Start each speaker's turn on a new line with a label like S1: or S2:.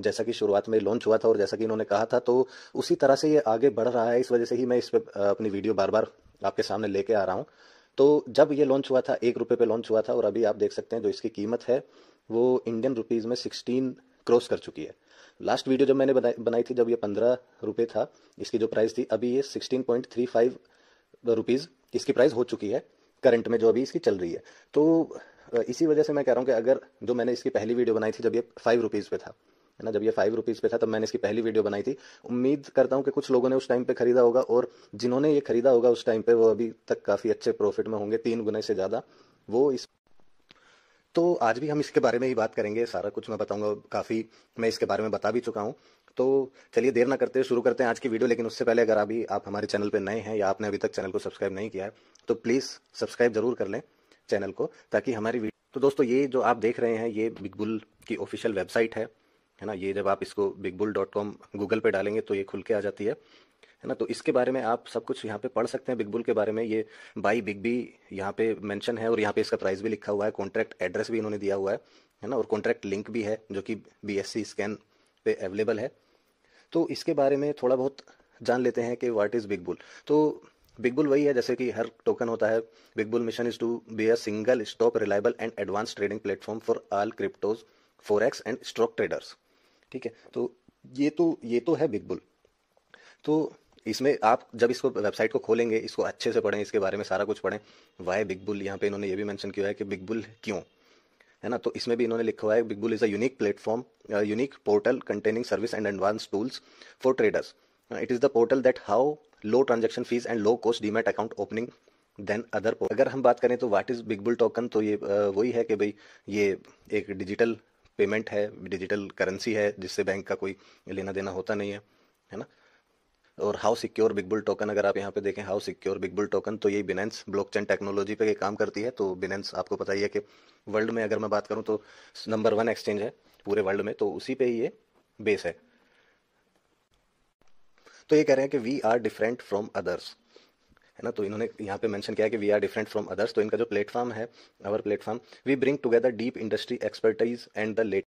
S1: जैसा कि शुरुआत में लॉन्च हुआ था और जैसा कि इन्होंने कहा था तो उसी तरह से ये आगे बढ़ रहा है इस वजह से ही मैं इस पर अपनी वीडियो बार बार आपके सामने लेके आ रहा हूँ तो जब ये लॉन्च हुआ था एक रुपये पे लॉन्च हुआ था और अभी आप देख सकते हैं जो इसकी कीमत है वो इंडियन रुपीज़ में सिक्सटीन क्रॉस कर चुकी है लास्ट वीडियो जब मैंने बनाई बनाई थी जब ये पंद्रह रुपये था इसकी जो प्राइस थी अभी ये sixteen point three five rupees इसकी प्राइस हो चुकी है करंट में जो अभी इसकी चल रही है तो इसी वजह से मैं कह रहा हूँ कि अगर जो मैंने इसकी पहली वीडियो बनाई थी जब ये फाइव रुपीज़ पे था है ना जब ये फाइव रुपीज़ पे था तब मैंने इसकी पहली वीडियो बनाई थी उम्मीद करता हूँ कि कुछ लोगों ने उस टाइम पे खरीदा होगा और जिन्होंने ये खरीदा होगा उस टाइम पे वो अभी तक काफ़ी अच्छे प्रॉफिट में होंगे तीन गुने से ज़्यादा वो इस तो आज भी हम इसके बारे में ही बात करेंगे सारा कुछ मैं बताऊंगा काफ़ी मैं इसके बारे में बता भी चुका हूँ तो चलिए देर ना करते हैं शुरू करते हैं आज की वीडियो लेकिन उससे पहले अगर अभी आप हमारे चैनल पर नए हैं या आपने अभी तक चैनल को सब्सक्राइब नहीं किया है तो प्लीज़ सब्सक्राइब जरूर कर लें चैनल को ताकि हमारी तो दोस्तों ये जो आप देख रहे हैं ये बिग बुल की ऑफिशियल वेबसाइट है है ना ये जब आप इसको big bull dot com Google पर डालेंगे तो ये खुल के आ जाती है है ना तो इसके बारे में आप सब कुछ यहाँ पे पढ़ सकते हैं बिग बुल के बारे में ये बाई बिग बी यहाँ पे मेंशन है और यहाँ पे इसका प्राइस भी लिखा हुआ है कॉन्ट्रैक्ट एड्रेस भी इन्होंने दिया हुआ है है ना और कॉन्ट्रैक्ट लिंक भी है जो कि बी एस सी स्कैन पे अवेलेबल है तो इसके बारे में थोड़ा बहुत जान लेते हैं कि वाट इज़ बिग बुल तो बिग बुल वही है जैसे कि हर टोकन होता है big bull mission is to be a single stop reliable and advance trading platform for all cryptos forex and stock traders ठीक है तो ये तो ये तो है बिग बुल तो इसमें आप जब इसको वेबसाइट को खोलेंगे इसको अच्छे से पढ़ें इसके बारे में सारा कुछ पढ़ें वाई बिग बुल यहाँ पे इन्होंने ये भी मेंशन किया है कि बिग बुल क्यों है ना तो इसमें भी इन्होंने लिखा हुआ है big bull is a unique platform unique portal containing service and advance tools for traders it is the portal that how low transaction fees and low cost demat account opening then other अगर हम बात करें तो what is big bull token तो ये वही है कि भाई ये एक डिजिटल पेमेंट है डिजिटल करेंसी है जिससे बैंक का कोई लेना देना होता नहीं है है ना और how secure big bull token अगर आप यहाँ पे देखें how secure big bull token तो ये बिनेंस ब्लॉकचेन टेक्नोलॉजी पे काम करती है तो बिनेंस आपको पता ही है कि वर्ल्ड में अगर मैं बात करूँ तो नंबर वन एक्सचेंज है पूरे वर्ल्ड में तो उसी पे ये बेस है तो ये कह रहे हैं कि we are different from others है ना तो इन्होंने यहाँ पे मेंशन किया कि we are different from others तो इनका जो प्लेटफॉर्म है our platform we bring together deep industry expertise and the late